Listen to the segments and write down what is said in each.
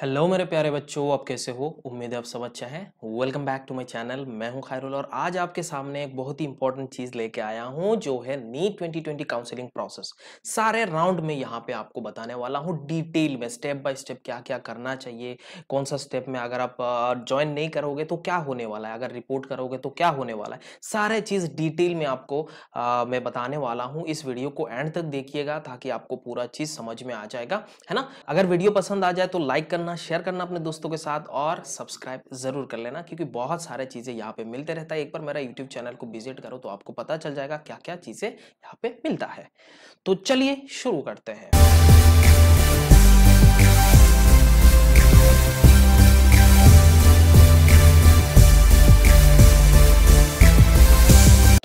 hello मेरे प्यारे बच्चों आप कैसे हो उम्मीद है आप सब अच्छा हैं welcome back to my channel मैं हूं खैरुल और आज आपके सामने एक बहुत ही इंपॉर्टेंट चीज़ लेके आया हूं जो है नीट 2020 काउंसलिंग प्रोसेस सारे राउंड में यहां पे आपको बताने वाला हूं डिटेल में स्टेप बाय स्टेप क्या क्या करना चाहिए कौन सा स्टेप में अगर आप ज्वाइन नहीं करोगे तो क्या होने वाला है अगर रिपोर्ट करोगे तो क्या होने वाला है सारे चीज़ डिटेल में आपको आ, मैं बताने वाला हूँ इस वीडियो को एंड तक देखिएगा ताकि आपको पूरा चीज़ समझ में आ जाएगा है ना अगर वीडियो पसंद आ जाए तो लाइक करना करना शेयर करना अपने दोस्तों के साथ और सब्सक्राइब जरूर कर लेना क्योंकि बहुत सारे चीज़ें यहाँ पे मिलते रहता है एक बार मेरा यूट्यूब चैनल को विजिट करो तो आपको पता चल जाएगा क्या क्या चीज़ें यहाँ पे मिलता है तो चलिए शुरू करते हैं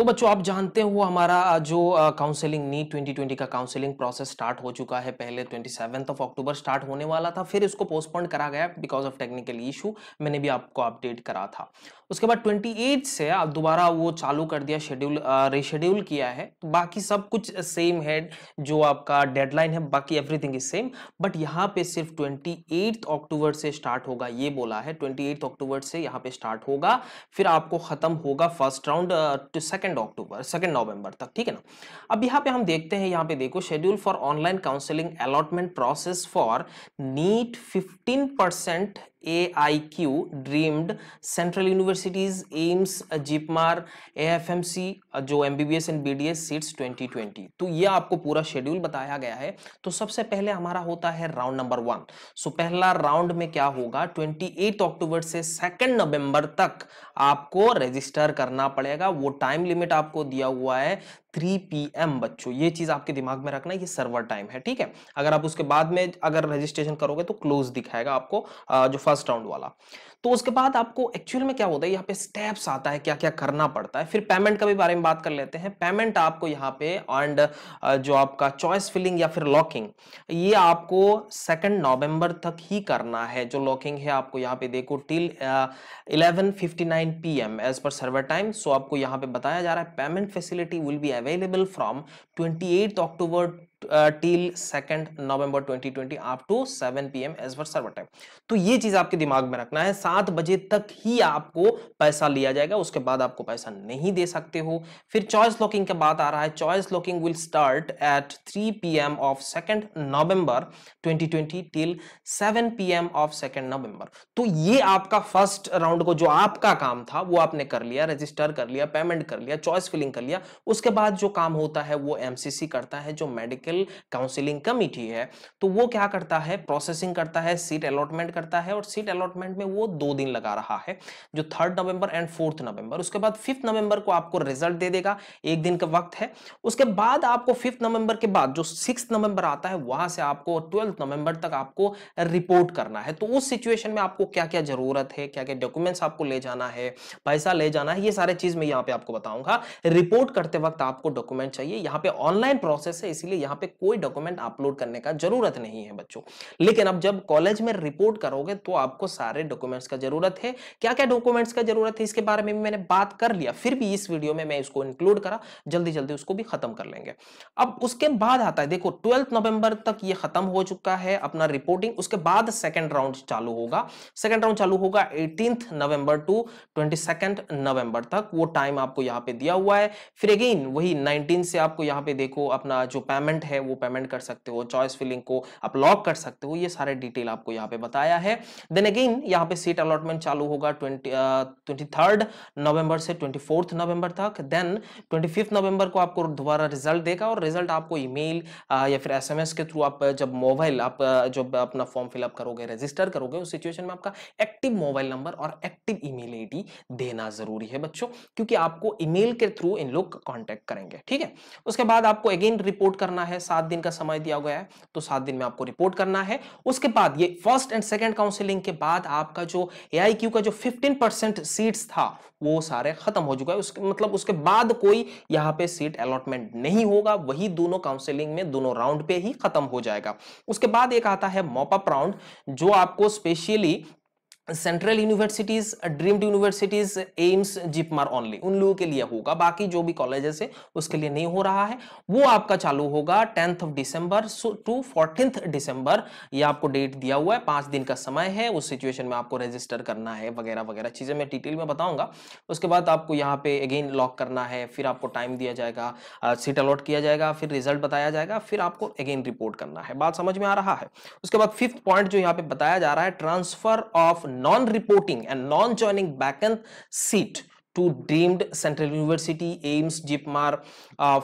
तो बच्चों आप जानते हो हमारा जो काउंसलिंग नीट 2020 का काउंसलिंग प्रोसेस स्टार्ट हो चुका है पहले twenty seventh of October start होने वाला था फिर इसको पोस्टपोन करा गया बिकॉज ऑफ टेक्निकल इशू मैंने भी आपको अपडेट करा था उसके बाद 28 से आप दोबारा वो चालू कर दिया शेड्यूल रिशेड्यूल किया है तो बाकी सब कुछ सेम है जो आपका डेडलाइन है बाकी एवरीथिंग इज सेम बट यहाँ पे सिर्फ 28 अक्टूबर से स्टार्ट होगा ये बोला है 28 अक्टूबर से यहाँ पे स्टार्ट होगा फिर आपको ख़त्म होगा first round to second October second November तक ठीक है ना अब यहाँ पे हम देखते हैं यहाँ पे देखो schedule for online counselling allotment process for NEET fifteen percent A I Q deemed central universities AIIMS JIPMER सी जो MBBS and S seats twenty तो ये आपको पूरा शेड्यूल बताया गया है तो सबसे पहले हमारा होता है राउंड नंबर वन सो पहला राउंड में क्या होगा ट्वेंटी एट अक्टूबर से सेकेंड नवंबर तक आपको रजिस्टर करना पड़ेगा वो टाइम लिमिट आपको दिया हुआ है 3 एम बच्चों ये चीज आपके दिमाग में रखना ये सर्वर टाइम है ठीक है अगर आप उसके बाद में अगर रजिस्ट्रेशन करोगे तो क्लोज दिखाएगा आपको जो फर्स्ट राउंड वाला तो उसके बाद आपको एक्चुअल में क्या होता है यहाँ पे स्टेप्स आता है क्या क्या करना पड़ता है फिर पेमेंट का भी बारे में बात कर लेते हैं पेमेंट आपको यहाँ पे एंड जो आपका चॉइस फिलिंग या फिर लॉकिंग ये आपको सेकेंड नवम्बर तक ही करना है जो लॉकिंग है आपको यहाँ पे देखो till eleven fifty nine P M as per server time so आपको यहाँ पे बताया जा रहा है payment facility will be available from twenty eight October till second November 2020 up to 7 PM as per server time तो ये चीज आपके दिमाग में रखना है सात बजे तक ही आपको पैसा लिया जाएगा उसके बाद आपको पैसा नहीं दे सकते हो फिर चॉइस लॉकिंग के बाद आ रहा है choice locking will start at 3 PM of second November 2020 till 7 PM of second November तो ये आपका फर्स्ट राउंड को जो आपका काम था वो आपने कर लिया रजिस्टर कर लिया पेमेंट कर लिया चॉइस फिलिंग कर लिया उसके बाद जो काम होता है वो एमसीसी करता है जो मेडिकल मेडिकल काउंसिलिंग कमिटी है तो वो क्या करता है प्रोसेसिंग करता है सीट अलॉटमेंट करता है और सीट अलॉटमेंट में वो दो दिन लगा रहा है जो third November and fourth November उसके बाद फिफ्थ नवंबर को आपको रिजल्ट दे देगा एक दिन का वक्त है उसके बाद आपको फिफ्थ नवंबर के बाद जो सिक्स नवंबर आता है वहां से आपको ट्वेल्थ नवंबर तक आपको रिपोर्ट करना है तो उस सिचुएशन में आपको क्या क्या जरूरत है क्या क्या डॉक्यूमेंट्स आपको ले जाना है पैसा ले जाना है ये सारे चीज मैं यहाँ पे आपको बताऊंगा रिपोर्ट करते वक्त आपको डॉक्यूमेंट चाहिए यहाँ पे ऑनलाइन प्रोसेस है इसलिए यहाँ पे कोई डॉक्यूमेंट अपलोड करने का जरूरत नहीं है बच्चों लेकिन अब जब कॉलेज में रिपोर्ट करोगे तो आपको सारे डॉक्यूमेंट्स का जरूरत है क्या क्या डॉक्यूमेंट्स का जरूरत है इसके बारे में मैंने बात कर लिया फिर भी इस वीडियो में मैं इसको इंक्लूड करा जल्दी जल्दी उसको भी खत्म कर लेंगे अब उसके बाद आता है देखो ट्वेल्थ नवंबर तक ये खत्म हो चुका है अपना रिपोर्टिंग उसके बाद सेकेंड राउंड चालू होगा सेकेंड राउंड चालू होगा eighteen November to twenty November तक वो टाइम आपको यहाँ पे दिया हुआ है फिर अगेन वही 19 से आपको यहाँ पे देखो अपना जो पेमेंट पेमेंट है वो पेमेंट कर सकते हो चॉइस फिलिंग को आप लॉक कर सकते हो ये सारे डिटेल आपको यहाँ पे बताया है देन अगेन यहाँ पे सीट अलॉटमेंट चालू होगा ट्वेंटी ट्वेंटी थर्ड नवंबर से ट्वेंटी फोर्थ नवंबर तक देन ट्वेंटी फिफ्थ नवंबर को आपको दोबारा रिजल्ट देगा और रिजल्ट आपको ईमेल या फिर एसएमएस के थ्रू आप जब मोबाइल आप जब अपना फॉर्म फिलअप करोगे रजिस्टर करोगे उस सिचुएशन में आपका एक्टिव मोबाइल नंबर और एक्टिव ईमेल आईडी देना जरूरी है बच्चों क्योंकि आपको ईमेल के थ्रू इन लोग कांटेक्ट करेंगे ठीक है उसके बाद आपको अगेन रिपोर्ट करना है है सात दिन का समय दिया गया है तो सात दिन में आपको रिपोर्ट करना है उसके बाद ये फर्स्ट एंड सेकेंड काउंसिलिंग के बाद आपका जो ए का जो फिफ्टीन परसेंट सीट्स था वो सारे खत्म हो चुका है उसके मतलब उसके बाद कोई यहाँ पे सीट अलॉटमेंट नहीं होगा वही दोनों काउंसिलिंग में दोनों राउंड पे ही खत्म हो जाएगा उसके बाद एक आता है मॉपअप राउंड जो आपको specially central universities deemed universities AIIMS JIPMER only उन लोगों के लिए होगा बाकी जो भी कॉलेजेस है उसके लिए नहीं हो रहा है वो आपका चालू होगा tenth of December to fourteenth December ये आपको डेट दिया हुआ है पांच दिन का समय है उस सिचुएशन में आपको रजिस्टर करना है वगैरह वगैरह चीजें मैं डिटेल में बताऊंगा उसके बाद आपको यहाँ पे अगेन लॉक करना है फिर आपको टाइम दिया जाएगा सीट uh, अलॉट किया जाएगा फिर रिजल्ट बताया जाएगा फिर आपको अगेन रिपोर्ट करना है बात समझ में आ रहा है उसके बाद फिफ्थ पॉइंट जो यहाँ पे बताया जा रहा है transfer of non-reporting and non-joining backend seat to deemed Central University, Aims JIPMAR,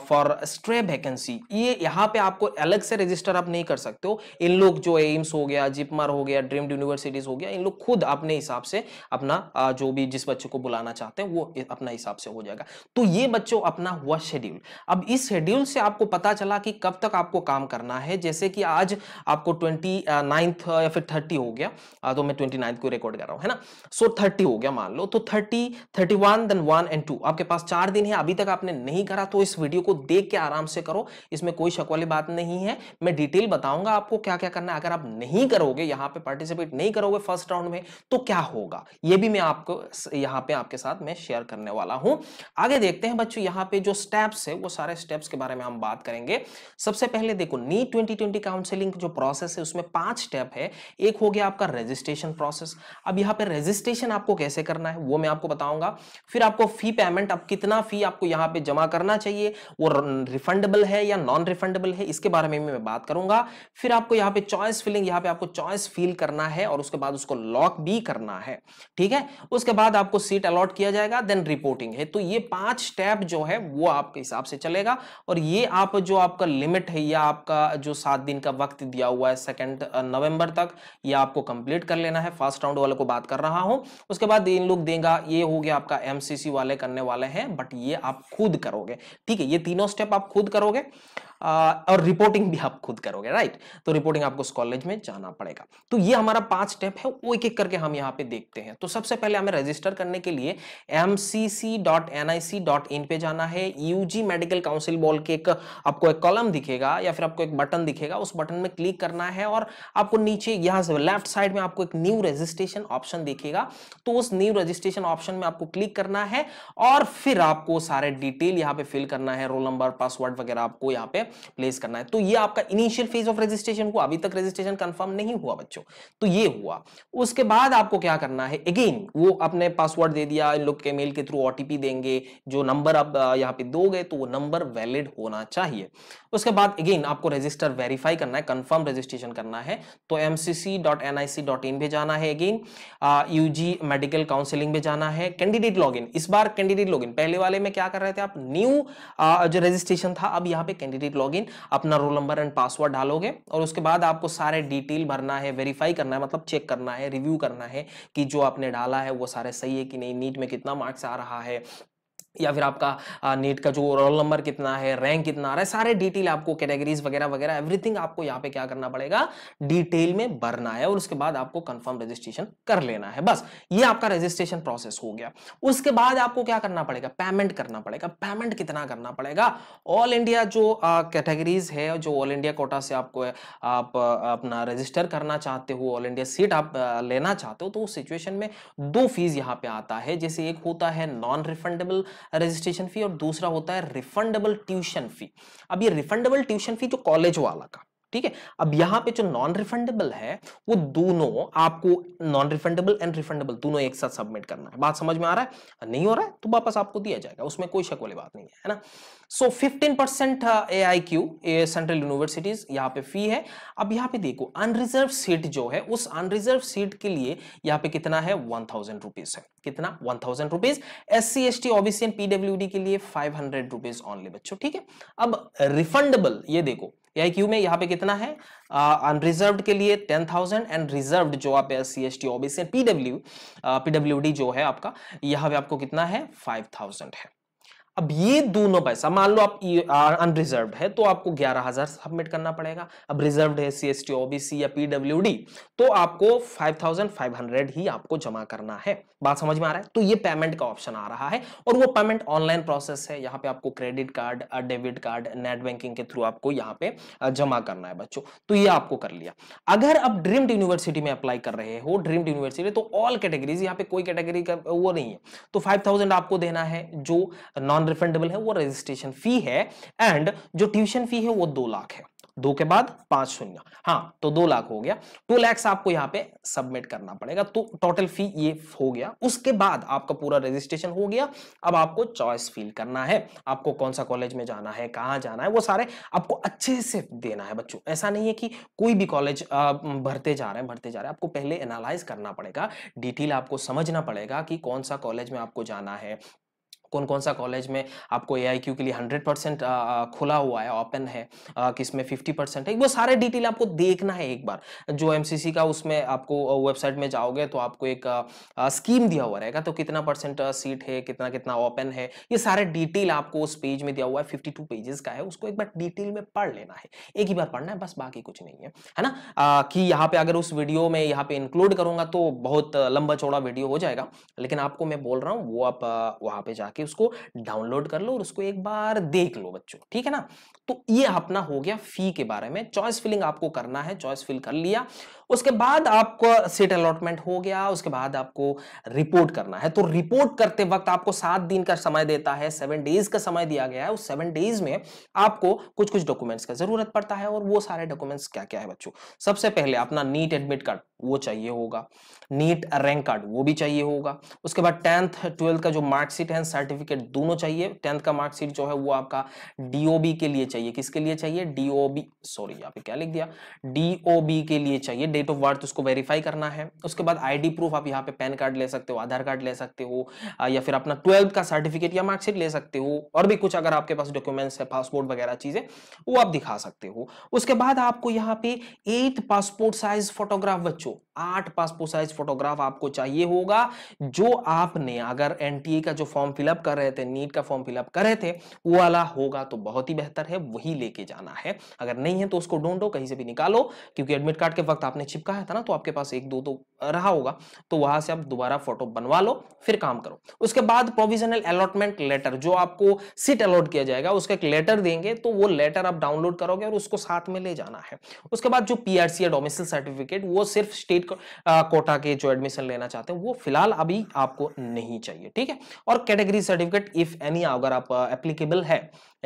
for stray vacancy ये यहाँ पे आपको अलग से रजिस्टर आप नहीं कर सकते हो इन लोग जो एम्स हो गया जिपमर हो गया ड्रीम्ड यूनिवर्सिटीज हो गया इन लोग खुद अपने हिसाब से अपना जो भी जिस बच्चे को बुलाना चाहते हैं वो अपना हिसाब से हो जाएगा तो ये बच्चों अपना हुआ शेड्यूल अब इस शेड्यूल से आपको पता चला कि कब तक आपको काम करना है जैसे कि आज आपको ट्वेंटी नाइन्थ या फिर थर्टी हो गया तो मैं ट्वेंटी को रिकॉर्ड कर रहा हूँ है ना सो so, थर्टी हो गया मान लो तो thirty thirty one then one and two आपके पास चार दिन है अभी तक आपने नहीं करा तो इस वीडियो वीडियो को देख के आराम से करो इसमें कोई शक वाली बात नहीं है मैं डिटेल बताऊंगा आपको क्या क्या करना है अगर आप नहीं करोगे यहाँ पे पार्टिसिपेट नहीं करोगे फर्स्ट राउंड में तो क्या होगा ये भी मैं आपको यहाँ पे आपके साथ मैं शेयर करने वाला हूँ आगे देखते हैं बच्चों यहाँ पे जो स्टेप्स है वो सारे स्टेप्स के बारे में हम बात करेंगे सबसे पहले देखो नीट ट्वेंटी ट्वेंटी काउंसिलिंग जो प्रोसेस है उसमें पांच स्टेप है एक हो गया आपका रजिस्ट्रेशन प्रोसेस अब यहाँ पे रजिस्ट्रेशन आपको कैसे करना है वो मैं आपको बताऊंगा फिर आपको फी पेमेंट अब कितना फी आपको यहाँ पे जमा करना चाहिए चाहिए वो रिफंडेबल है या नॉन रिफंडेबल है इसके बारे में मैं बात करूंगा फिर आपको यहाँ पे चॉइस फिलिंग यहाँ पे आपको चॉइस फील करना है और उसके बाद उसको लॉक भी करना है ठीक है उसके बाद आपको सीट अलॉट किया जाएगा देन रिपोर्टिंग है तो ये पांच स्टेप जो है वो आपके हिसाब से चलेगा और ये आप जो आपका लिमिट है या आपका जो सात दिन का वक्त दिया हुआ है सेकेंड नवंबर तक ये आपको कंप्लीट कर लेना है फर्स्ट राउंड वाले को बात कर रहा हूं उसके बाद इन लोग देगा ये हो गया आपका एमसीसी वाले करने वाले हैं बट ये आप खुद करोगे ठीक ठीक है ये तीनों स्टेप आप खुद करोगे और रिपोर्टिंग भी आप खुद करोगे राइट तो रिपोर्टिंग आपको उस कॉलेज में जाना पड़ेगा तो ये हमारा पांच स्टेप है वो एक एक करके हम यहाँ पे देखते हैं तो सबसे पहले हमें रजिस्टर करने के लिए एम पे जाना है जी मेडिकल काउंसिल बोल के एक आपको एक कॉलम दिखेगा या फिर आपको एक बटन दिखेगा उस बटन में क्लिक करना है और आपको नीचे यहाँ से लेफ्ट साइड में आपको एक न्यू रजिस्ट्रेशन ऑप्शन दिखेगा तो उस न्यू रजिस्ट्रेशन ऑप्शन में आपको क्लिक करना है और फिर आपको सारे डिटेल यहाँ पे फिल करना है रोल नंबर पासवर्ड वगैरह आपको यहाँ पे प्लेस करना है तो ये आपका इनिशियल फेज ऑफ रजिस्ट्रेशन हुआ अभी तक रजिस्ट्रेशन कंफर्म नहीं हुआ बच्चों तो ये हुआ उसके बाद आपको क्या करना है अगेन वो अपने पासवर्ड दे दिया इन लोग के मेल के थ्रू ओटीपी देंगे जो नंबर आप यहाँ पे दोगे तो वो नंबर वैलिड होना चाहिए उसके बाद अगेन आपको रजिस्टर वेरीफाई करना है कन्फर्म रजिस्ट्रेशन करना है तो एम पे जाना है अगेन यू मेडिकल काउंसिलिंग पे जाना है कैंडिडेट लॉग इस बार कैंडिडेट लॉग पहले वाले में क्या कर रहे थे आप न्यू जो रजिस्ट्रेशन था अब यहाँ पे कैंडिडेट इन अपना रोल नंबर एंड पासवर्ड डालोगे और उसके बाद आपको सारे डिटेल भरना है वेरीफाई करना है मतलब चेक करना है रिव्यू करना है कि जो आपने डाला है वो सारे सही है कि नहीं नीट में कितना मार्क्स आ रहा है या फिर आपका नेट का जो रोल नंबर कितना है रैंक कितना आ रहा है सारे डिटेल आपको कैटेगरीज वगैरह वगैरह एवरीथिंग आपको यहाँ पे क्या करना पड़ेगा डिटेल में भरना है और उसके बाद आपको कंफर्म रजिस्ट्रेशन कर लेना है बस ये आपका रजिस्ट्रेशन प्रोसेस हो गया उसके बाद आपको क्या करना पड़ेगा पेमेंट करना पड़ेगा पेमेंट कितना करना पड़ेगा ऑल इंडिया जो कैटेगरीज है जो ऑल इंडिया कोटा से आपको आप अपना रजिस्टर करना चाहते हो ऑल इंडिया सीट आप लेना चाहते हो तो उस सिचुएशन में दो फीस यहाँ पे आता है जैसे एक होता है नॉन रिफंडेबल रजिस्ट्रेशन फी और दूसरा होता है रिफंडेबल ट्यूशन फी अब ये रिफंडेबल ट्यूशन फी जो कॉलेज वाला का ठीक है अब यहां पे जो नॉन रिफंडेबल है वो दोनों आपको नॉन रिफंडेबल एंड रिफंडेबल दोनों एक साथ सबमिट करना है बात समझ में आ रहा है नहीं हो रहा है तो वापस आपको दिया जाएगा उसमें कोई शक वाली बात नहीं है ना so fifteen percent A I Q central universities यहाँ पे फी है अब यहाँ पे देखो अनरिजर्व सीट जो है उस अनरिजर्व सीट के लिए यहाँ पे कितना है वन थाउजेंड रुपीज है कितना one thousand rupees S C S T OBC and PW D के लिए फाइव हंड्रेड रुपीज ऑनली बच्चों ठीक है अब रिफंडेबल ये देखो ए में यहाँ पे कितना है अनरिजर्व uh, के लिए टेन थाउजेंड एंड रिजर्व जो आप C S T OBC PW PW जो है आपका यहाँ पे आपको कितना है फाइव थाउजेंड है अब ये दोनों पैसा मान लो आप अनरिजर्व है तो आपको ग्यारह हजार सबमिट करना पड़ेगा अब रिजर्व है सी एस टी ओबीसी या पीडब्ल्यू डी तो आपको फाइव थाउजेंड फाइव हंड्रेड ही आपको जमा करना है बात समझ में आ रहा है तो ये पेमेंट का ऑप्शन आ रहा है और वो पेमेंट ऑनलाइन प्रोसेस है यहाँ पे आपको credit card debit card net banking के थ्रू आपको यहाँ पे जमा करना है बच्चों तो ये आपको कर लिया अगर आप ड्रीम्ड यूनिवर्सिटी में अप्लाई कर रहे हो ड्रीम्ड यूनिवर्सिटी तो ऑल कैटेगरीज यहाँ पे कोई कैटेगरी का वो नहीं है तो फाइव आपको देना है जो नॉन रिफंडेबल है वो रजिस्ट्रेशन फी है एंड जो ट्यूशन फी है वो दो लाख है दो के बाद पांच शून्य हाँ तो दो लाख हो गया टू लैक्स आपको यहाँ पे सबमिट करना पड़ेगा तो टोटल फी ये हो गया उसके बाद आपका पूरा रजिस्ट्रेशन हो गया अब आपको चॉइस फील करना है आपको कौन सा कॉलेज में जाना है कहाँ जाना है वो सारे आपको अच्छे से देना है बच्चों ऐसा नहीं है कि कोई भी कॉलेज भरते जा रहे हैं भरते जा रहे हैं आपको पहले एनालाइज करना पड़ेगा डिटेल आपको समझना पड़ेगा कि कौन सा कॉलेज में आपको जाना है कौन कौन सा कॉलेज में आपको ए के लिए 100 परसेंट खुला हुआ है ओपन है किसमें फिफ्टी 50 परसेंट है वो सारे डिटेल आपको देखना है एक बार जो एम का उसमें आपको वेबसाइट में जाओगे तो आपको एक स्कीम दिया हुआ रहेगा तो कितना परसेंट सीट है कितना कितना ओपन है ये सारे डिटेल आपको उस पेज में दिया हुआ है फिफ्टी पेजेस का है उसको एक बार डिटेल में पढ़ लेना है एक ही बार पढ़ना है बस बाकी कुछ नहीं है है ना आ, कि यहाँ पे अगर उस वीडियो में यहाँ पे इंक्लूड करूंगा तो बहुत लंबा चौड़ा वीडियो हो जाएगा लेकिन आपको मैं बोल रहा हूँ वो आप वहां पे जाके जाके उसको डाउनलोड कर लो और उसको एक बार देख लो बच्चों ठीक है ना तो ये अपना हो गया फी के बारे में चॉइस फिलिंग आपको करना है चॉइस फिल कर लिया उसके बाद आपको सीट अलॉटमेंट हो गया उसके बाद आपको रिपोर्ट करना है तो रिपोर्ट करते वक्त आपको सात दिन का समय देता है सेवन डेज का समय दिया गया है उस सेवन डेज में आपको कुछ कुछ डॉक्यूमेंट्स का जरूरत पड़ता है और वो सारे डॉक्यूमेंट्स क्या क्या है बच्चों सबसे पहले अपना नीट एडमिट कार्ड वो चाहिए होगा नीट रैंक कार्ड वो भी चाहिए होगा उसके बाद टेंथ ट्वेल्थ का जो मार्कशीट है सर्टिफिकेट सर्टिफिकेट दोनों चाहिए टेंथ का मार्कशीट जो है वो आपका डीओबी के लिए चाहिए किसके लिए चाहिए डीओबी सॉरी यहाँ पे क्या लिख दिया डीओबी के लिए चाहिए डेट ऑफ बर्थ उसको वेरीफाई करना है उसके बाद आईडी प्रूफ आप यहाँ पे पैन कार्ड ले सकते हो आधार कार्ड ले सकते हो या फिर अपना ट्वेल्थ का सर्टिफिकेट या मार्कशीट ले सकते हो और भी कुछ अगर आपके पास डॉक्यूमेंट्स है पासपोर्ट वगैरह चीजें वो आप दिखा सकते हो उसके बाद आपको यहाँ पे एट पासपोर्ट साइज फोटोग्राफ बच्चों आठ पासपोर्ट साइज फोटोग्राफ आपको चाहिए होगा जो आपने अगर एनटीए का जो फॉर्म फिलअप कर रहे थे नीट का फॉर्म फिलअप कर रहे थे वो वाला होगा तो बहुत ही बेहतर है वही लेके जाना है अगर नहीं है तो उसको ढूंढो कहीं से भी निकालो क्योंकि एडमिट कार्ड के वक्त आपने चिपकाया था ना तो आपके पास एक दो तो रहा होगा तो वहां से आप दोबारा फोटो बनवा लो फिर काम करो उसके बाद प्रोविजनल अलॉटमेंट लेटर जो आपको सीट अलॉट किया जाएगा उसका एक लेटर देंगे तो वो लेटर आप डाउनलोड करोगे और उसको साथ में ले जाना है उसके बाद जो पीआरसी डोमिसल सर्टिफिकेट वो सिर्फ स्टेट को, कोटा के जो एडमिशन लेना चाहते हैं वो फिलहाल अभी आपको नहीं चाहिए ठीक है और कैटेगरी सर्टिफिकेट इफ एनी अगर आप एप्लीकेबल है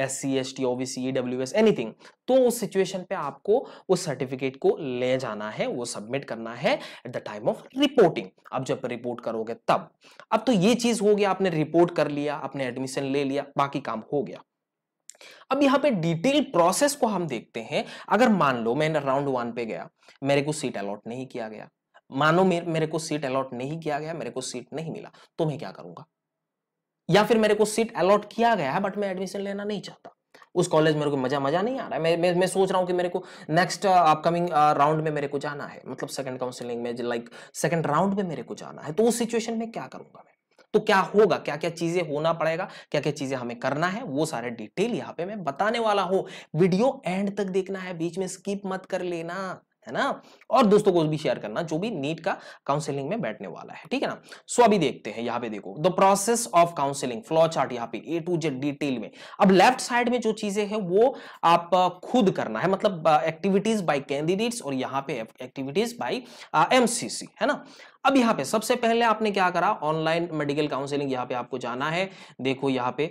S C S T OBC W S anything तो उस सिचुएशन पे आपको उस सर्टिफिकेट को ले जाना है वो सबमिट करना है at the time of reporting अब जब रिपोर्ट करोगे तब अब तो ये चीज हो गया आपने रिपोर्ट कर लिया आपने एडमिशन ले लिया बाकी काम हो गया अब यहाँ पे डिटेल प्रोसेस को हम देखते हैं अगर मान लो मैंने राउंड वन पे गया मेरे को सीट अलॉट नहीं किया गया मानो मेरे, मेरे को सीट अलॉट नहीं किया गया मेरे को सीट नहीं मिला तो मैं क्या करूंगा या फिर मेरे को सीट अलॉट किया गया है बट मैं एडमिशन लेना नहीं चाहता उस कॉलेज मेरे को मजा मजा नहीं आ रहा है मैं मैं, मैं सोच रहा हूँ कि मेरे को नेक्स्ट अपकमिंग राउंड में मेरे को जाना है मतलब सेकंड काउंसिलिंग में लाइक सेकंड राउंड में मेरे को जाना है तो उस सिचुएशन में क्या करूंगा मैं तो क्या होगा क्या क्या चीजें होना पड़ेगा क्या क्या चीजें हमें करना है वो सारे डिटेल यहाँ पे मैं बताने वाला हूँ वीडियो एंड तक देखना है बीच में स्किप मत कर लेना है ना और दोस्तों को भी शेयर करना जो भी नीट का काउंसलिंग में बैठने वाला है ठीक है ना सो अभी देखते हैं यहाँ पे देखो the process of counselling flow chart यहाँ पे ए टू जेड डिटेल में अब लेफ्ट साइड में जो चीजें हैं वो आप खुद करना है मतलब एक्टिविटीज बाय कैंडिडेट्स और यहाँ पे एक्टिविटीज बाय एमसीसी है ना अब यहाँ पे सबसे पहले आपने क्या करा ऑनलाइन मेडिकल काउंसिलिंग यहाँ पे आपको जाना है देखो यहाँ पे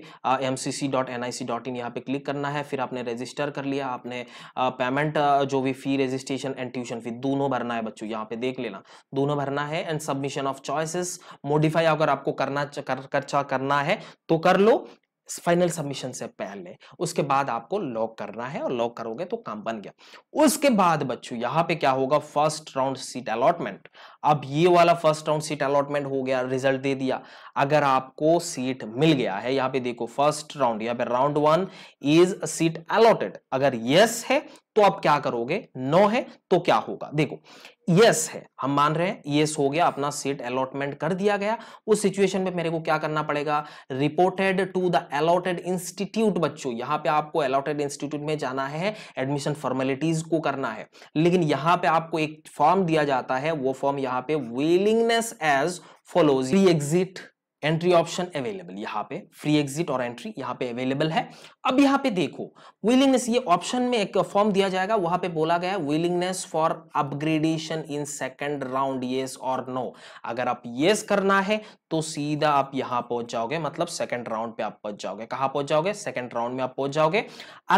M C C dot N I C dot in यहाँ पे क्लिक करना है फिर आपने रजिस्टर कर लिया आपने पेमेंट जो भी fee registration and tuition fee दोनों भरना है बच्चों यहाँ पे देख लेना दोनों भरना है and submission of choices modify अगर आपको करना कर, कर, करना है तो कर लो फाइनल सबमिशन से पहले उसके बाद आपको लॉक करना है और लॉक करोगे तो काम बन गया उसके बाद बच्चों यहाँ पे क्या होगा फर्स्ट राउंड सीट अलॉटमेंट अब ये वाला फर्स्ट राउंड सीट अलॉटमेंट हो गया रिजल्ट दे दिया अगर आपको सीट मिल गया है यहाँ पे देखो फर्स्ट राउंड यहाँ पे round one is seat allotted अगर यस है तो आप क्या करोगे नो है तो क्या होगा देखो यस है हम मान रहे हैं यस हो गया अपना सीट अलॉटमेंट कर दिया गया उस सिचुएशन में मेरे को क्या करना पड़ेगा reported to the allotted institute बच्चों यहां पे आपको अलॉटेड इंस्टीट्यूट में जाना है एडमिशन फॉर्मेलिटीज को करना है लेकिन यहां पे आपको एक फॉर्म दिया जाता है वो फॉर्म यहां पे willingness as follows exit entry option available यहाँ पे फ्री एग्जिट और एंट्री यहाँ पे अवेलेबल है अब यहाँ पे देखो विलिंगनेस ये ऑप्शन में एक फॉर्म दिया जाएगा वहां पे बोला गया है willingness for upgradation in second round yes और नो अगर आप येस करना है तो सीधा आप यहाँ पहुंच जाओगे मतलब सेकंड राउंड पे आप पहुंच जाओगे कहाँ पहुंच जाओगे सेकंड राउंड में आप पहुंच जाओगे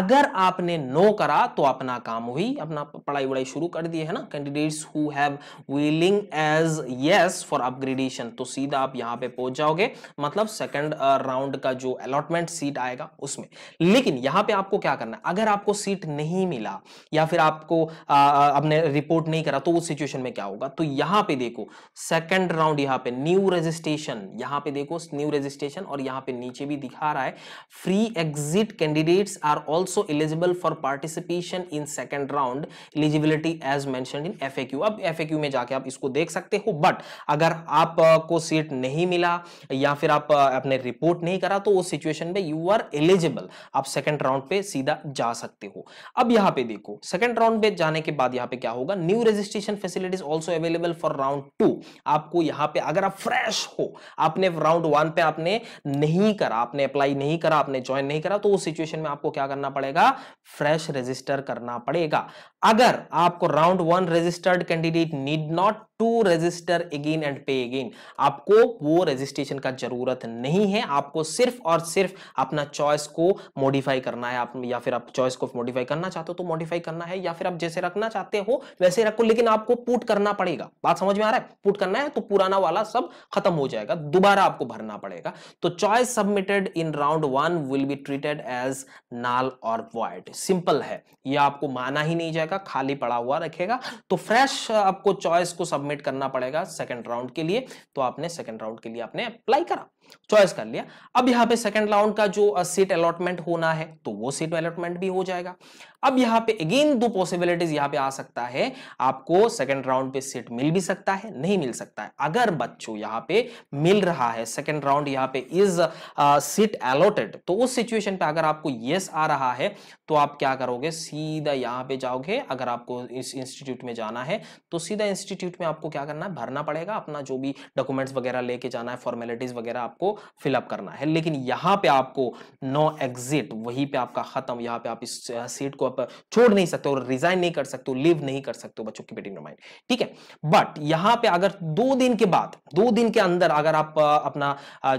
अगर आपने नो करा तो अपना काम हुई अपना पढ़ाई वढ़ाई शुरू कर दी है ना candidates who have willing as yes for upgradation तो सीधा आप यहाँ पे पहुंच जाओगे जाओगे मतलब सेकंड राउंड uh, का जो अलॉटमेंट सीट आएगा उसमें लेकिन यहां पे आपको क्या करना है अगर आपको सीट नहीं मिला या फिर आपको uh, uh, आपने रिपोर्ट नहीं करा तो उस सिचुएशन में क्या होगा तो यहां पे देखो सेकंड राउंड यहां पे न्यू रजिस्ट्रेशन यहां पे देखो न्यू रजिस्ट्रेशन और यहां पे नीचे भी दिखा रहा है free exit candidates are also eligible for participation in second round eligibility as मैं इन एफ अब एफ में जाके आप इसको देख सकते हो बट अगर आपको सीट नहीं मिला या फिर आप अपने रिपोर्ट नहीं करा तो उस सिचुएशन में यू आर एलिजिबल आप सेकेंड राउंड पे सीधा जा सकते हो अब यहाँ पे देखो सेकंड राउंड पे जाने के बाद यहाँ पे क्या होगा new registration facilities also available for round two आपको यहाँ पे अगर आप फ्रेश हो आपने राउंड वन पे आपने नहीं करा आपने अप्लाई नहीं करा आपने ज्वाइन नहीं करा तो उस सिचुएशन में आपको क्या करना पड़ेगा फ्रेश रजिस्टर करना पड़ेगा अगर आपको round one registered candidate need not to register again and pay again आपको वो रजिस्ट्रेशन ऑप्शन का जरूरत नहीं है आपको सिर्फ और सिर्फ अपना चॉइस को मॉडिफाई करना है आप या फिर आप चॉइस को मॉडिफाई करना चाहते हो तो मॉडिफाई करना है या फिर आप जैसे रखना चाहते हो वैसे रखो लेकिन आपको पुट करना पड़ेगा बात समझ में आ रहा है पुट करना है तो पुराना वाला सब खत्म हो जाएगा दोबारा आपको भरना पड़ेगा तो choice submitted in round one will be treated as null और वाइट सिंपल है यह आपको माना ही नहीं जाएगा खाली पड़ा हुआ रखेगा तो फ्रेश आपको चॉइस को सबमिट करना पड़ेगा सेकेंड राउंड के लिए तो आपने सेकेंड राउंड के लिए आपने अप्लाई करा चॉइस कर लिया अब यहाँ पे सेकंड राउंड का जो सीट अलॉटमेंट होना है तो वो सीट अलॉटमेंट भी हो जाएगा अब यहाँ पे अगेन दो पॉसिबिलिटीज यहाँ पे आ सकता है आपको सेकंड राउंड पे सीट मिल भी सकता है नहीं मिल सकता है अगर बच्चों यहाँ पे मिल रहा है सेकंड राउंड यहाँ पे इज सीट अलॉटेड तो उस सिचुएशन पे अगर आपको येस आ रहा है तो आप क्या करोगे सीधा यहाँ पे जाओगे अगर आपको इस इंस्टीट्यूट में जाना है तो सीधा इंस्टीट्यूट में आपको क्या करना है भरना पड़ेगा अपना जो भी डॉक्यूमेंट्स वगैरह लेके जाना है फॉर्मेलिटीज वगैरह आपको फिलअप करना है लेकिन यहाँ पे आपको नो एग्जिट वहीं पे आपका खत्म यहाँ पे आप इस सीट को आप छोड़ नहीं सकते और रिजाइन नहीं कर सकते लिव नहीं कर सकते बच्चों की बेटी माइंड ठीक है बट यहाँ पे अगर दो दिन के बाद दो दिन के अंदर अगर आप अपना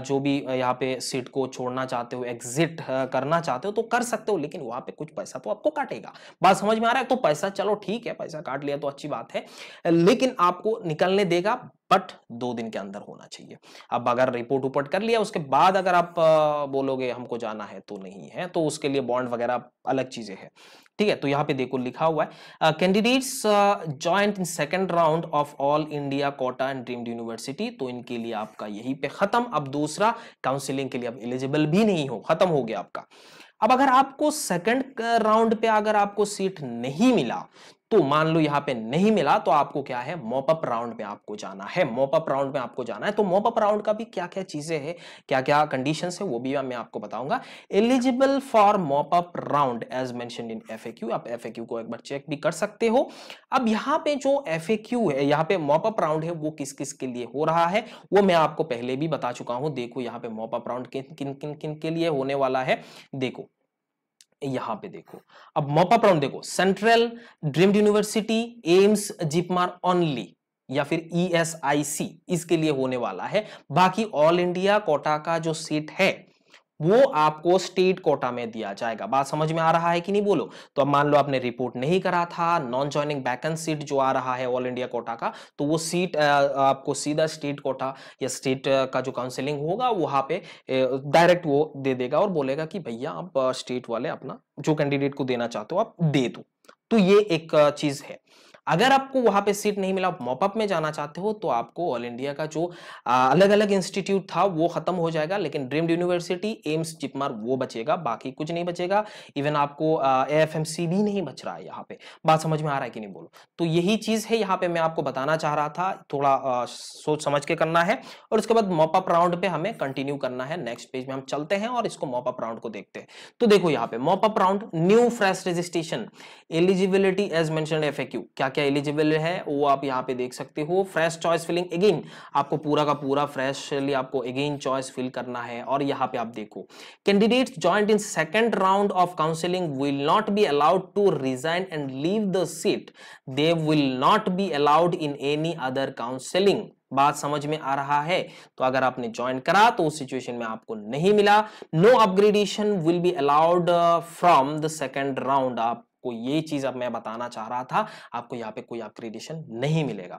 जो भी यहाँ पे सीट को छोड़ना चाहते हो एग्जिट करना चाहते हो तो कर सकते हो लेकिन वहां पे कुछ पैसा तो आपको काटेगा बात समझ में आ रहा है तो पैसा चलो ठीक है पैसा काट लिया तो अच्छी बात है लेकिन आपको निकलने देगा बट दो दिन के अंदर होना चाहिए अब अगर रिपोर्ट उपोर्ट कर लिया उसके बाद अगर आप बोलोगे हमको जाना है तो नहीं है तो उसके लिए बॉन्ड वगैरह अलग चीजें हैं ठीक है तो यहाँ पे देखो लिखा हुआ है candidates joined in second round of all India quota and deemed university तो इनके लिए आपका यही पे खत्म अब दूसरा काउंसिलिंग के लिए अब एलिजिबल भी नहीं हो खत्म हो गया आपका अब अगर आपको सेकंड राउंड पे अगर आपको सीट नहीं मिला तो मान लो यहां पे नहीं मिला तो आपको क्या है मॉपअप राउंड में आपको जाना है मॉपअप राउंड में आपको जाना है तो मॉपअप राउंड का भी क्या क्या चीजें है क्या क्या कंडीशन है वो भी मैं आपको बताऊंगा eligible for mop up round as मैं इन एफ आप एफ को एक बार चेक भी कर सकते हो अब यहाँ पे जो एफ है यहाँ पे मॉपअप राउंड है वो किस किस के लिए हो रहा है वो मैं आपको पहले भी बता चुका हूं देखो यहाँ पे मॉपअप राउंड किन किन किन के लिए होने वाला है देखो यहां पे देखो अब मॉपअप प्राउंड देखो central deemed university AIIMS JIPMER only या फिर ई e इसके लिए होने वाला है बाकी ऑल इंडिया कोटा का जो सीट है वो आपको स्टेट कोटा में दिया जाएगा बात समझ में आ रहा है कि नहीं बोलो तो अब मान लो आपने रिपोर्ट नहीं करा था नॉन ज्वाइनिंग वैकेंट सीट जो आ रहा है ऑल इंडिया कोटा का तो वो सीट आपको सीधा स्टेट कोटा या स्टेट का जो काउंसिलिंग होगा वहां पे डायरेक्ट वो दे देगा और बोलेगा कि भैया आप स्टेट वाले अपना जो कैंडिडेट को देना चाहते हो आप दे दो तो ये एक चीज है अगर आपको वहां पे सीट नहीं मिला आप मॉपअप में जाना चाहते हो तो आपको ऑल इंडिया का जो अलग अलग इंस्टीट्यूट था वो खत्म हो जाएगा लेकिन ड्रीम्ड यूनिवर्सिटी एम्स चिपमार वो बचेगा बाकी कुछ नहीं बचेगा इवन आपको एफ भी नहीं बच रहा है यहाँ पे बात समझ में आ रहा है कि नहीं बोलो तो यही चीज है यहाँ पे मैं आपको बताना चाह रहा था थोड़ा आ, सोच समझ के करना है और उसके बाद मॉपअप राउंड पे हमें कंटिन्यू करना है नेक्स्ट पेज में हम चलते हैं और इसको मॉपअप राउंड को देखते हैं तो देखो यहाँ पे mop up round new fresh registration eligibility as मैं क्या क्या एलिजिबल है वो आप यहाँ पे देख सकते हो फ्रेश चॉइस फिलिंग अगेन आपको पूरा का पूरा फ्रेशली आपको अगेन चॉइस फिल करना है और यहाँ पे आप देखो candidate joined in second round of counselling will not be allowed to resign and leave the seat they will not be allowed in any other counselling बात समझ में आ रहा है तो अगर आपने ज्वाइन करा तो उस सिचुएशन में आपको नहीं मिला no upgradation will be allowed from the second round आप आपको ये चीज अब मैं बताना चाह रहा था आपको यहाँ पे कोई अपग्रेडेशन नहीं मिलेगा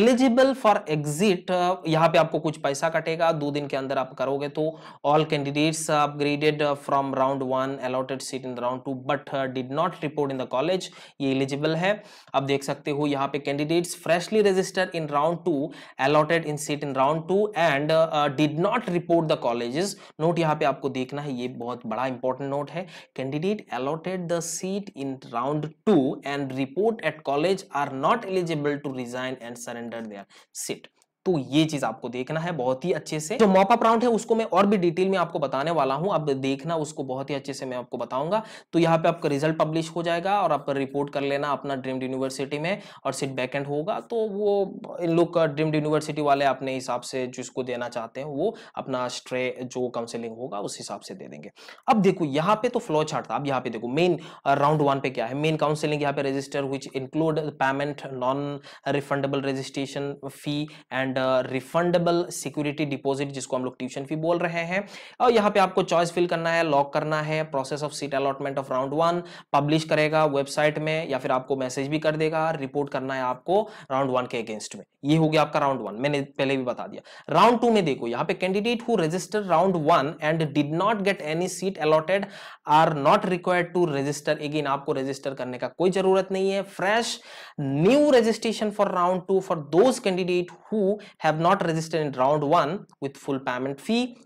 एलिजिबल फॉर एग्जिट यहाँ पे आपको कुछ पैसा कटेगा दो दिन के अंदर आप करोगे तो all candidates upgraded from round one allotted seat in round two but did not report in the college ये एलिजिबल है आप देख सकते हो यहाँ पे candidates freshly registered in round two allotted in seat in round two and did not report the college note यहाँ पे आपको देखना है ये बहुत बड़ा इंपॉर्टेंट नोट है candidate allotted the seat in round 2 and report at college are not eligible to resign and surrender their seat तो ये चीज आपको देखना है बहुत ही अच्छे से जो मॉपअप राउंड है उसको मैं और भी डिटेल में आपको बताने वाला हूं अब देखना उसको बहुत ही अच्छे से मैं आपको बताऊंगा तो यहाँ पे आपका रिजल्ट पब्लिश हो जाएगा और आप रिपोर्ट कर लेना अपना ड्रीम यूनिवर्सिटी में और सीट बैकेंड होगा तो वो इन लोग का ड्रीम यूनिवर्सिटी वाले अपने हिसाब से जिसको देना चाहते हैं वो अपना स्ट्रे जो काउंसिलिंग होगा उस हिसाब से दे देंगे अब देखो यहाँ पे तो फ्लो चार्ट था अब यहाँ पे देखो मेन राउंड वन पे क्या है मेन काउंसिलिंग यहाँ पे register which include payment non refundable registration fee and and refundable security deposit जिसको हम लोग ट्यूशन फी बोल रहे हैं और यहाँ पे आपको चॉइस फिल करना है लॉक करना है process of seat allotment of round one publish करेगा वेबसाइट में या फिर आपको मैसेज भी कर देगा रिपोर्ट करना है आपको राउंड वन के अगेंस्ट में ये हो गया आपका राउंड वन मैंने पहले भी बता दिया राउंड टू में देखो यहाँ पे candidate who register round one and did not get any seat allotted are not required to register again आपको रजिस्टर करने का कोई जरूरत नहीं है fresh new registration for round two for those candidate who have not registered in round one with full payment fee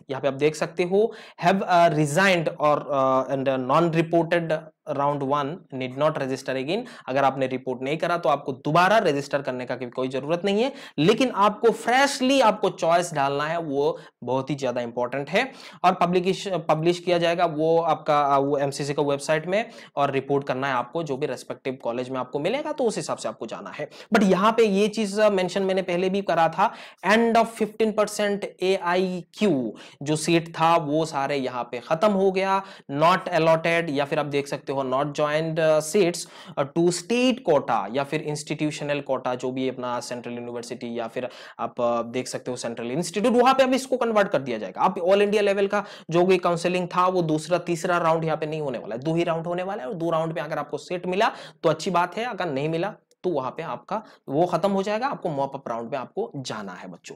have uh, resigned or uh, uh, non-reported round one need not register again अगर आपने report नहीं करा तो आपको दोबारा register करने का कोई जरूरत नहीं है लेकिन आपको फ्रेशली आपको चॉइस डालना है वो बहुत ही ज्यादा इंपॉर्टेंट है और पब्लिकेश पब्लिश किया जाएगा वो आपका वो एमसीसी का वेबसाइट में और रिपोर्ट करना है आपको जो भी रेस्पेक्टिव कॉलेज में आपको मिलेगा तो उस हिसाब से आपको जाना है बट यहाँ पे ये चीज मैंशन मैंने पहले भी करा था and of fifteen percent A I Q जो सीट था वो सारे यहाँ पे खत्म हो गया नॉट अलॉटेड या फिर आप देख सकते सकते हो not joined seats to state quota या फिर इंस्टीट्यूशनल कोटा जो भी अपना सेंट्रल यूनिवर्सिटी या फिर आप uh, देख सकते हो सेंट्रल इंस्टीट्यूट वहां पे अब इसको कन्वर्ट कर दिया जाएगा आप ऑल इंडिया लेवल का जो भी काउंसिलिंग था वो दूसरा तीसरा राउंड यहाँ पे नहीं होने वाला है दो ही राउंड होने वाला है और दो राउंड में अगर आपको सीट मिला तो अच्छी बात है अगर नहीं मिला तो वहां पे आपका वो खत्म हो जाएगा आपको मॉप अप राउंड में आपको जाना है बच्चों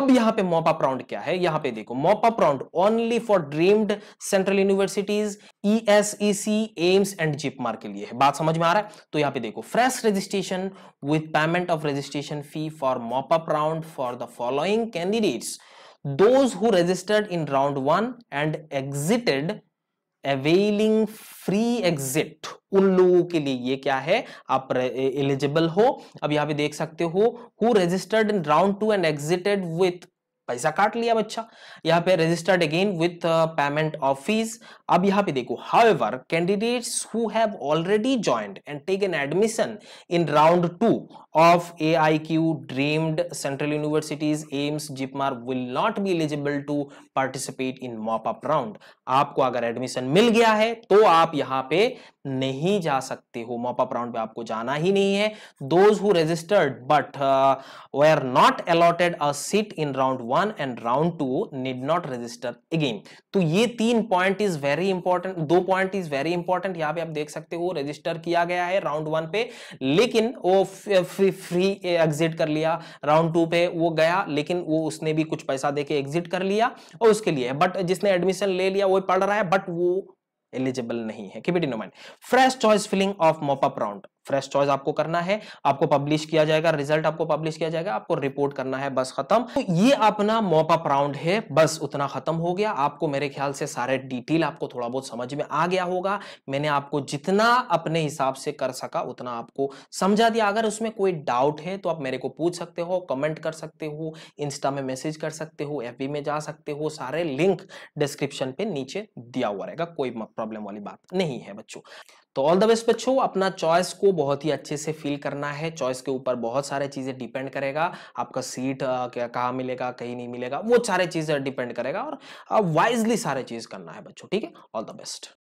अब यहाँ पे मॉप अप राउंड क्या है यहाँ पे देखो mop round only for deemed central universities E S E C AIIMS and JIPMER के लिए है बात समझ में आ रहा है तो यहाँ पे देखो fresh registration with payment of registration fee for mop round for the following candidates those who registered in round 1 and exited availing free exit उन लोगों के लिए ये क्या है आप एलिजिबल हो अब यहां पे देख सकते हो who registered in round two and exited with पैसा काट लिया बच्चा यहाँ पे registered again with payment of fees अब यहाँ पे देखो however candidates who have already joined and take an admission in round two of A I Q deemed central universities AIIMS JIPMER will not be eligible to participate in mop round आपको अगर admission मिल गया है तो आप यहाँ पे नहीं जा सकते हो मॉप अप राउंड पे आपको जाना ही नहीं है those who registered but they are not allotted a seat in round one one and round two need not register again तो ये तीन पॉइंट इज वेरी इंपॉर्टेंट दो पॉइंट इज वेरी इंपॉर्टेंट यहाँ पे आप देख सकते हो रजिस्टर किया गया है राउंड वन पे लेकिन वो फ्री, फ्री एग्जिट कर लिया राउंड टू पे वो गया लेकिन वो उसने भी कुछ पैसा देके एग्जिट कर लिया और उसके लिए बट जिसने एडमिशन ले लिया वो पढ़ रहा है बट वो एलिजिबल नहीं है keep in mind fresh choice filling of mop up round fresh choice आपको करना है आपको पब्लिश किया जाएगा रिजल्ट आपको पब्लिश किया जाएगा आपको रिपोर्ट करना है बस खत्म तो ये अपना मोपअप राउंड है बस उतना खत्म हो गया आपको मेरे ख्याल से सारे डिटेल आपको थोड़ा बहुत समझ में आ गया होगा मैंने आपको जितना अपने हिसाब से कर सका उतना आपको समझा दिया अगर उसमें कोई डाउट है तो आप मेरे को पूछ सकते हो कमेंट कर सकते हो इंस्टा में मैसेज कर सकते हो एफ में जा सकते हो सारे लिंक डिस्क्रिप्शन पे नीचे दिया हुआ रहेगा कोई मत प्रॉब्लम वाली बात नहीं है बच्चों तो ऑल द बेस्ट बच्चों अपना चॉइस को बहुत ही अच्छे से फील करना है चॉइस के ऊपर बहुत सारे चीज़ें डिपेंड करेगा आपका सीट क्या कहाँ मिलेगा कहीं नहीं मिलेगा वो सारे चीज़ें डिपेंड करेगा और वाइजली सारे चीज़ करना है बच्चों ठीक है ऑल द बेस्ट